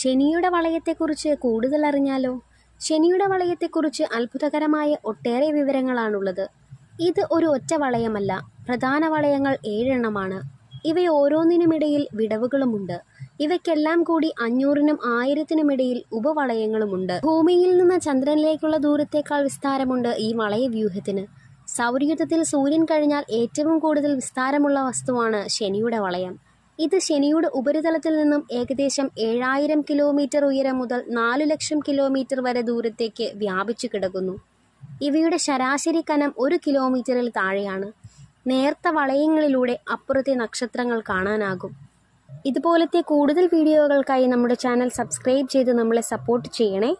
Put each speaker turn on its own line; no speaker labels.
ശനിയുടെ വളയത്തെക്കുറിച്ച് കൂടുതൽ അറിഞ്ഞാലോ ശനിയുടെ വളയത്തെക്കുറിച്ച് അത്ഭുതകരമായ ഒട്ടേറെ വിവരങ്ങളാണുള്ളത് ഇത് ഒരു ഒറ്റ വളയമല്ല പ്രധാന വളയങ്ങൾ ഏഴെണ്ണമാണ് ഓരോന്നിനുമിടയിൽ വിടവുകളുമുണ്ട് ഇവയ്ക്കെല്ലാം കൂടി അഞ്ഞൂറിനും ആയിരത്തിനുമിടയിൽ ഉപവളയങ്ങളുമുണ്ട് ഭൂമിയിൽ നിന്ന് ചന്ദ്രനിലേക്കുള്ള ദൂരത്തേക്കാൾ വിസ്താരമുണ്ട് ഈ വളയവ്യൂഹത്തിന് സൗരയുദ്ധത്തിൽ സൂര്യൻ കഴിഞ്ഞാൽ ഏറ്റവും കൂടുതൽ വിസ്താരമുള്ള വസ്തുവാണ് ശനിയുടെ വളയം ഇത് ശനിയുടെ ഉപരിതലത്തിൽ നിന്നും ഏകദേശം ഏഴായിരം കിലോമീറ്റർ ഉയരം മുതൽ നാലു ലക്ഷം കിലോമീറ്റർ വരെ ദൂരത്തേക്ക് വ്യാപിച്ചു കിടക്കുന്നു ഇവയുടെ ശരാശരി കനം ഒരു കിലോമീറ്ററിൽ താഴെയാണ് നേർത്ത വളയങ്ങളിലൂടെ അപ്പുറത്തെ നക്ഷത്രങ്ങൾ കാണാനാകും ഇതുപോലത്തെ കൂടുതൽ വീഡിയോകൾക്കായി നമ്മുടെ ചാനൽ സബ്സ്ക്രൈബ് ചെയ്ത് നമ്മളെ സപ്പോർട്ട് ചെയ്യണേ